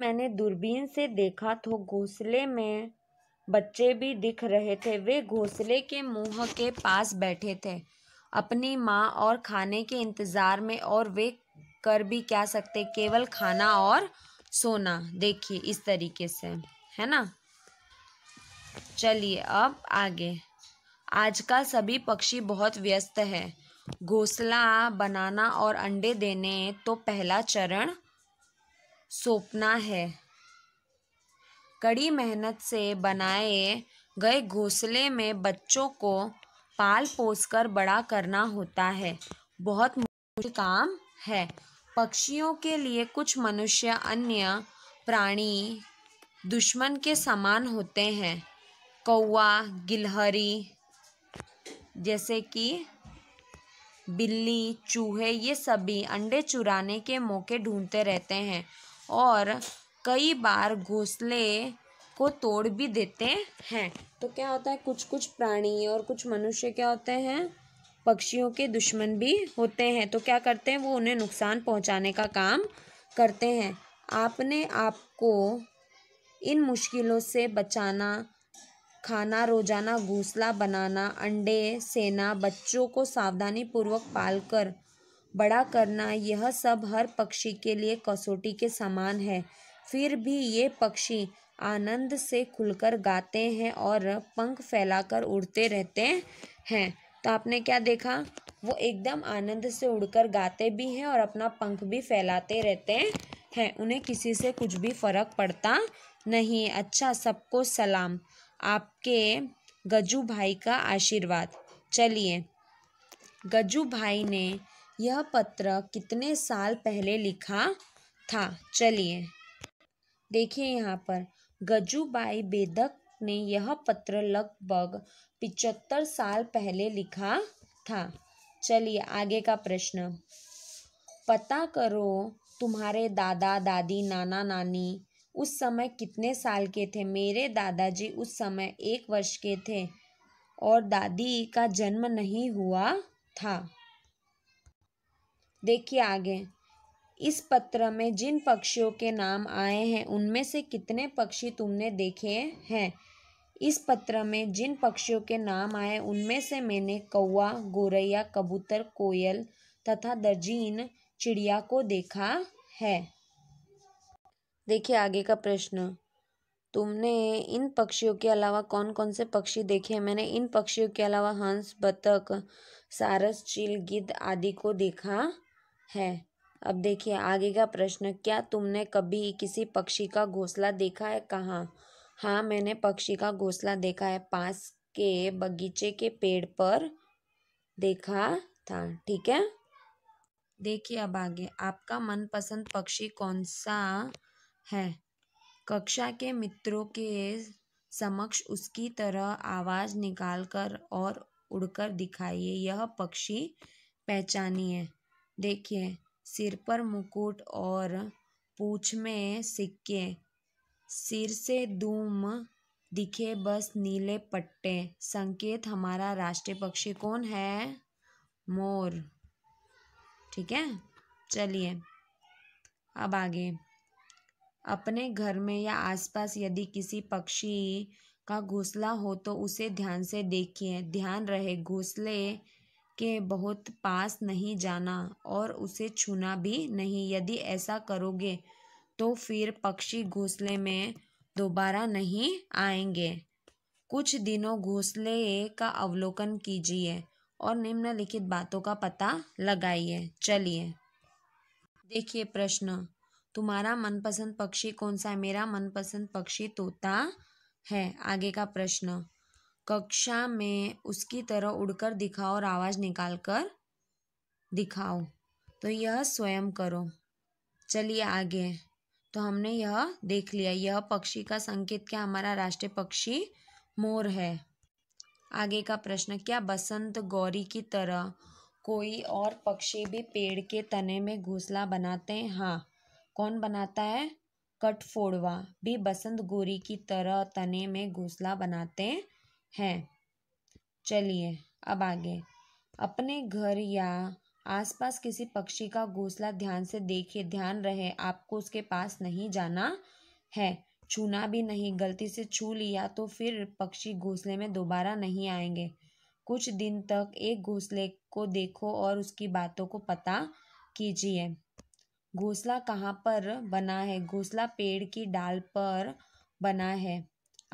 मैंने दूरबीन से देखा तो घोंसले में बच्चे भी दिख रहे थे वे घोंसले के मुंह के पास बैठे थे अपनी माँ और खाने के इंतज़ार में और वे कर भी क्या सकते केवल खाना और सोना देखिए इस तरीके से है ना चलिए अब आगे आजकल सभी पक्षी बहुत व्यस्त है घोंसला बनाना और अंडे देने तो पहला चरण सौंपना है कड़ी मेहनत से बनाए गए घोंसले में बच्चों को पाल पोस कर बड़ा करना होता है बहुत मुश्किल काम है पक्षियों के लिए कुछ मनुष्य अन्य प्राणी दुश्मन के समान होते हैं कौआ गिलहरी जैसे कि बिल्ली चूहे ये सभी अंडे चुराने के मौके ढूंढते रहते हैं और कई बार घोंसले को तोड़ भी देते हैं तो क्या होता है कुछ कुछ प्राणी और कुछ मनुष्य क्या होते हैं पक्षियों के दुश्मन भी होते हैं तो क्या करते हैं वो उन्हें नुकसान पहुंचाने का काम करते हैं आपने आपको इन मुश्किलों से बचाना खाना रोजाना घोंसला बनाना अंडे सेना बच्चों को सावधानी पूर्वक पाल कर बड़ा करना यह सब हर पक्षी के लिए कसौटी के समान है फिर भी ये पक्षी आनंद से खुलकर गाते हैं और पंख फैलाकर उड़ते रहते हैं तो आपने क्या देखा वो एकदम आनंद से उड़कर गाते भी हैं और अपना पंख भी फैलाते रहते हैं उन्हें किसी से कुछ भी फ़र्क पड़ता नहीं अच्छा सबको सलाम आपके गजू भाई का आशीर्वाद चलिए गजू भाई ने यह पत्र कितने साल पहले लिखा था चलिए देखिए यहाँ पर गजूबाई बेदक ने यह पत्र लगभग पिचहत्तर साल पहले लिखा था चलिए आगे का प्रश्न पता करो तुम्हारे दादा दादी नाना नानी उस समय कितने साल के थे मेरे दादाजी उस समय एक वर्ष के थे और दादी का जन्म नहीं हुआ था देखिए आगे इस पत्र में जिन पक्षियों के नाम आए हैं उनमें से कितने पक्षी तुमने देखे हैं इस पत्र में जिन पक्षियों के नाम आए उनमें से मैंने कौवा गोरैया कबूतर कोयल तथा दर्जीन चिड़िया को देखा है देखिए आगे का प्रश्न तुमने इन पक्षियों के अलावा कौन कौन से पक्षी देखे हैं मैंने इन पक्षियों के अलावा हंस बतख सारस चील गिद्ध आदि को देखा है अब देखिए आगे का प्रश्न क्या तुमने कभी किसी पक्षी का घोंसला देखा है कहाँ हाँ मैंने पक्षी का घोंसला देखा है पास के बगीचे के पेड़ पर देखा था ठीक है देखिए अब आगे आपका मनपसंद पक्षी कौन सा है कक्षा के मित्रों के समक्ष उसकी तरह आवाज़ निकालकर और उड़कर दिखाइए यह पक्षी पहचानिए देखिए सिर पर मुकुट और पूछ में सिक्के सिर से दूम दिखे बस नीले पट्टे संकेत हमारा राष्ट्रीय पक्षी कौन है मोर ठीक है चलिए अब आगे अपने घर में या आसपास यदि किसी पक्षी का घोंसला हो तो उसे ध्यान से देखिए ध्यान रहे घोंसले के बहुत पास नहीं जाना और उसे छूना भी नहीं यदि ऐसा करोगे तो फिर पक्षी घोंसले में दोबारा नहीं आएंगे कुछ दिनों घोंसले का अवलोकन कीजिए और निम्नलिखित बातों का पता लगाइए चलिए देखिए प्रश्न तुम्हारा मनपसंद पक्षी कौन सा है मेरा मनपसंद पक्षी तोता है आगे का प्रश्न कक्षा में उसकी तरह उड़कर दिखाओ और आवाज़ निकाल कर दिखाओ तो यह स्वयं करो चलिए आगे तो हमने यह देख लिया यह पक्षी का संकेत क्या हमारा राष्ट्रीय पक्षी मोर है आगे का प्रश्न क्या बसंत गौरी की तरह कोई और पक्षी भी पेड़ के तने में घोंसला बनाते हैं हाँ कौन बनाता है कटफोड़वा भी बसंत गौरी की तरह तने में घोंसला बनाते हैं चलिए अब आगे अपने घर या आसपास किसी पक्षी का घोंसला ध्यान से देखिए ध्यान रहे आपको उसके पास नहीं जाना है छूना भी नहीं गलती से छू लिया तो फिर पक्षी घोंसले में दोबारा नहीं आएंगे कुछ दिन तक एक घोंसले को देखो और उसकी बातों को पता कीजिए घोंसला कहाँ पर बना है घोंसला पेड़ की डाल पर बना है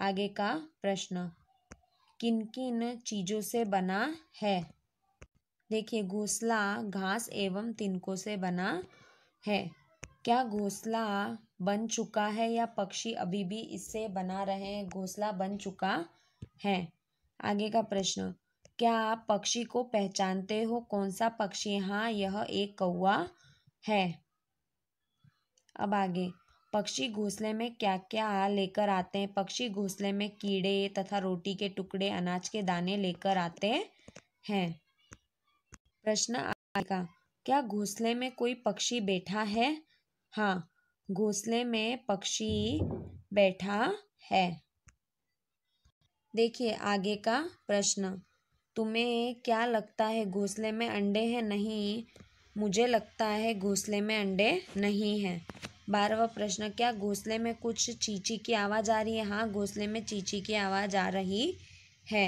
आगे का प्रश्न किन किन चीज़ों से बना है देखिए घोंसला घास एवं तिनकों से बना है क्या घोंसला बन चुका है या पक्षी अभी भी इससे बना रहे हैं घोंसला बन चुका है आगे का प्रश्न क्या आप पक्षी को पहचानते हो कौन सा पक्षी हाँ यह एक कौआ है अब आगे पक्षी घोंसले में क्या क्या लेकर आते हैं पक्षी घोंसले में कीड़े तथा रोटी के टुकड़े अनाज के दाने लेकर आते हैं प्रश्न आएगा क्या घोंसले में कोई पक्षी बैठा है हाँ घोंसले में पक्षी बैठा है देखिए आगे का प्रश्न तुम्हें क्या लगता है घोंसले में अंडे हैं नहीं मुझे लगता है घोंसले में अंडे नहीं हैं बारहवा प्रश्न क्या घोंसले में कुछ चींची की आवाज़ आ रही है हाँ घोंसले में चींची की आवाज़ आ रही है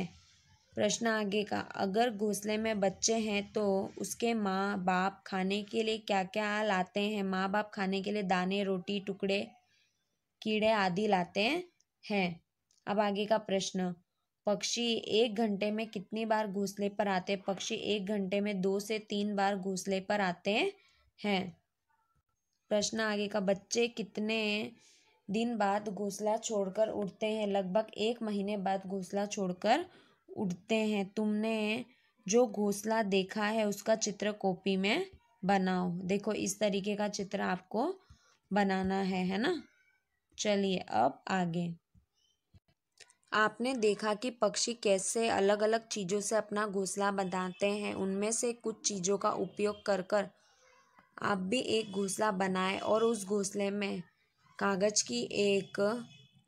प्रश्न आगे का अगर घोंसले में बच्चे हैं तो उसके माँ बाप खाने के लिए क्या क्या लाते हैं माँ बाप खाने के लिए दाने रोटी टुकड़े कीड़े आदि लाते हैं अब आगे का प्रश्न पक्षी एक घंटे में कितनी बार घोंसले पर आते पक्षी एक घंटे में दो से तीन बार घोंसले पर आते हैं प्रश्न आगे का बच्चे कितने दिन बाद घोसला छोड़कर उड़ते हैं लगभग एक महीने बाद घोसला छोड़कर उड़ते हैं तुमने जो घोसला देखा है उसका चित्र कॉपी में बनाओ देखो इस तरीके का चित्र आपको बनाना है है ना चलिए अब आगे आपने देखा कि पक्षी कैसे अलग अलग चीज़ों से अपना घोंसला बनाते हैं उनमें से कुछ चीज़ों का उपयोग कर कर आप भी एक घोंसला बनाए और उस घोंसले में कागज़ की एक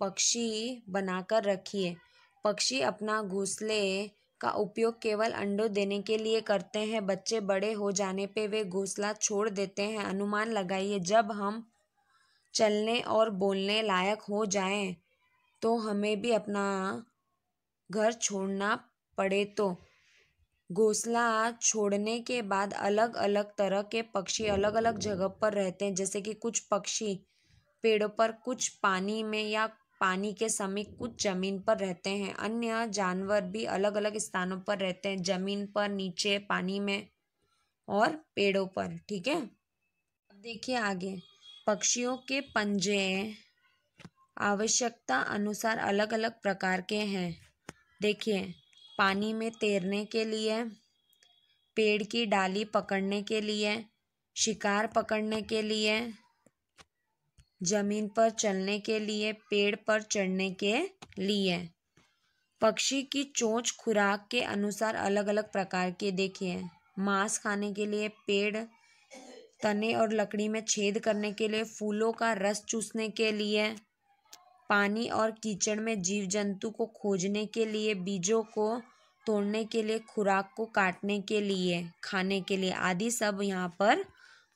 पक्षी बनाकर रखिए पक्षी अपना घोंसले का उपयोग केवल अंडों देने के लिए करते हैं बच्चे बड़े हो जाने पे वे घोंसला छोड़ देते हैं अनुमान लगाइए जब हम चलने और बोलने लायक हो जाएं तो हमें भी अपना घर छोड़ना पड़े तो घोंसला छोड़ने के बाद अलग अलग तरह के पक्षी अलग अलग जगह पर रहते हैं जैसे कि कुछ पक्षी पेड़ों पर कुछ पानी में या पानी के समीप कुछ ज़मीन पर रहते हैं अन्य जानवर भी अलग अलग स्थानों पर रहते हैं ज़मीन पर नीचे पानी में और पेड़ों पर ठीक है देखिए आगे पक्षियों के पंजे आवश्यकता अनुसार अलग अलग प्रकार के हैं देखिए पानी में तैरने के लिए पेड़ की डाली पकड़ने के लिए शिकार पकड़ने के लिए ज़मीन पर चलने के लिए पेड़ पर चढ़ने के लिए पक्षी की चोंच खुराक के अनुसार अलग अलग प्रकार के देखिए मांस खाने के लिए पेड़ तने और लकड़ी में छेद करने के लिए फूलों का रस चूसने के लिए पानी और कीचड़ में जीव जंतु को खोजने के लिए बीजों को तोड़ने के लिए खुराक को काटने के लिए खाने के लिए आदि सब यहाँ पर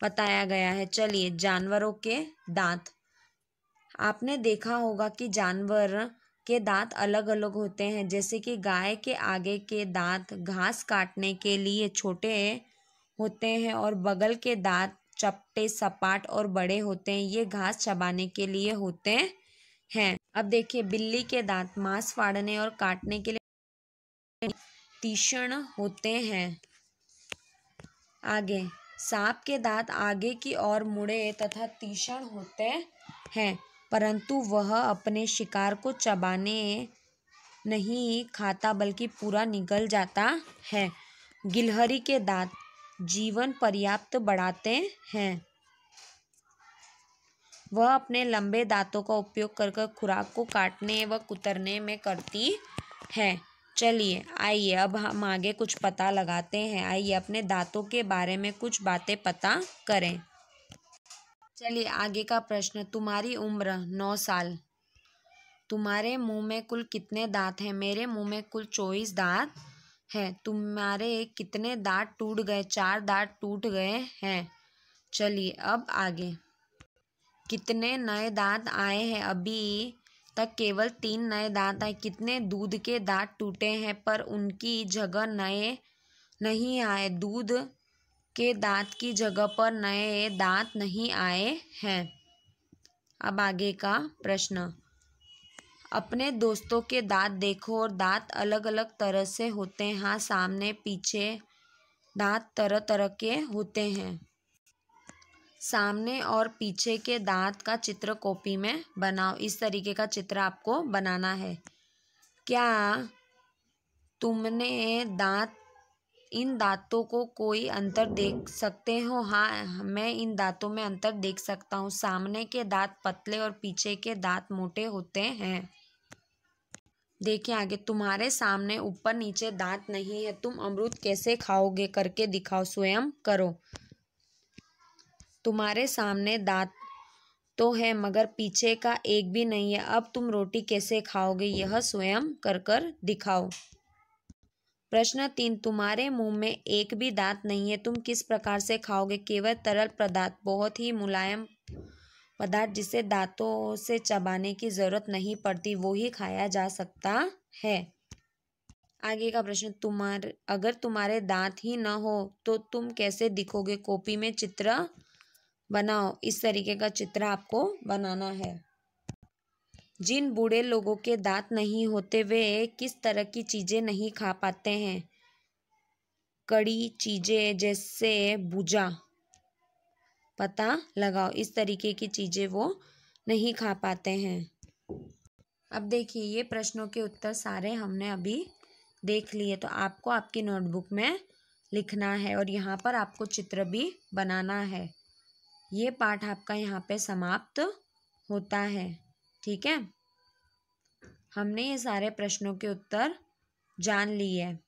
बताया गया है चलिए जानवरों के दांत आपने देखा होगा कि जानवर के दांत अलग अलग होते हैं जैसे कि गाय के आगे के दांत घास काटने के लिए छोटे होते हैं और बगल के दांत चपटे सपाट और बड़े होते हैं ये घास चबाने के लिए होते हैं अब देखिए बिल्ली के दांत मांस फाड़ने और काटने के लिए तीक्ष्ण होते हैं आगे सांप के दांत आगे की ओर मुड़े तथा तीक्ष्ण होते हैं परंतु वह अपने शिकार को चबाने नहीं खाता बल्कि पूरा निगल जाता है गिलहरी के दांत जीवन पर्याप्त बढ़ाते हैं वह अपने लंबे दांतों का उपयोग कर कर खुराक को काटने व कुतरने में करती है चलिए आइए अब हम आगे कुछ पता लगाते हैं आइए अपने दांतों के बारे में कुछ बातें पता करें चलिए आगे का प्रश्न तुम्हारी उम्र नौ साल तुम्हारे मुंह में कुल कितने दांत हैं मेरे मुंह में कुल चौबीस दांत हैं तुम्हारे कितने दांत टूट गए चार दांत टूट गए हैं चलिए अब आगे कितने नए दांत आए हैं अभी तक केवल तीन नए दांत आए कितने दूध के दांत टूटे हैं पर उनकी जगह नए नहीं आए दूध के दांत की जगह पर नए दांत नहीं आए हैं अब आगे का प्रश्न अपने दोस्तों के दांत देखो और दांत अलग अलग तरह से होते हैं हाँ सामने पीछे दांत तरह तरह के होते हैं सामने और पीछे के दांत का चित्र कॉपी में बनाओ इस तरीके का चित्र आपको बनाना है क्या तुमने दांत इन दांतों को कोई अंतर देख सकते हो हाँ मैं इन दांतों में अंतर देख सकता हूँ सामने के दांत पतले और पीछे के दांत मोटे होते हैं देखिए आगे तुम्हारे सामने ऊपर नीचे दांत नहीं है तुम अमरूद कैसे खाओगे करके दिखाओ स्वयं करो तुम्हारे सामने दांत तो है मगर पीछे का एक भी नहीं है अब तुम रोटी कैसे खाओगे यह स्वयं कर कर दिखाओ प्रश्न तीन तुम्हारे मुंह में एक भी दांत नहीं है तुम किस प्रकार से खाओगे केवल तरल पदार्थ बहुत ही मुलायम पदार्थ जिसे दांतों से चबाने की जरूरत नहीं पड़ती वो ही खाया जा सकता है आगे का प्रश्न तुम्हारे अगर तुम्हारे दांत ही न हो तो तुम कैसे दिखोगे कॉपी में चित्र बनाओ इस तरीके का चित्र आपको बनाना है जिन बूढ़े लोगों के दांत नहीं होते वे किस तरह की चीज़ें नहीं खा पाते हैं कड़ी चीज़ें जैसे भुजा पता लगाओ इस तरीके की चीज़ें वो नहीं खा पाते हैं अब देखिए ये प्रश्नों के उत्तर सारे हमने अभी देख लिए तो आपको आपकी नोटबुक में लिखना है और यहाँ पर आपको चित्र भी बनाना है ये पाठ आपका यहाँ पे समाप्त होता है ठीक है हमने ये सारे प्रश्नों के उत्तर जान लिए है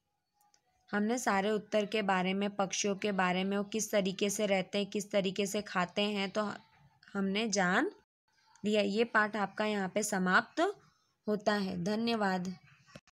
हमने सारे उत्तर के बारे में पक्षियों के बारे में वो किस तरीके से रहते हैं किस तरीके से खाते हैं तो हमने जान लिया ये पाठ आपका यहाँ पे समाप्त होता है धन्यवाद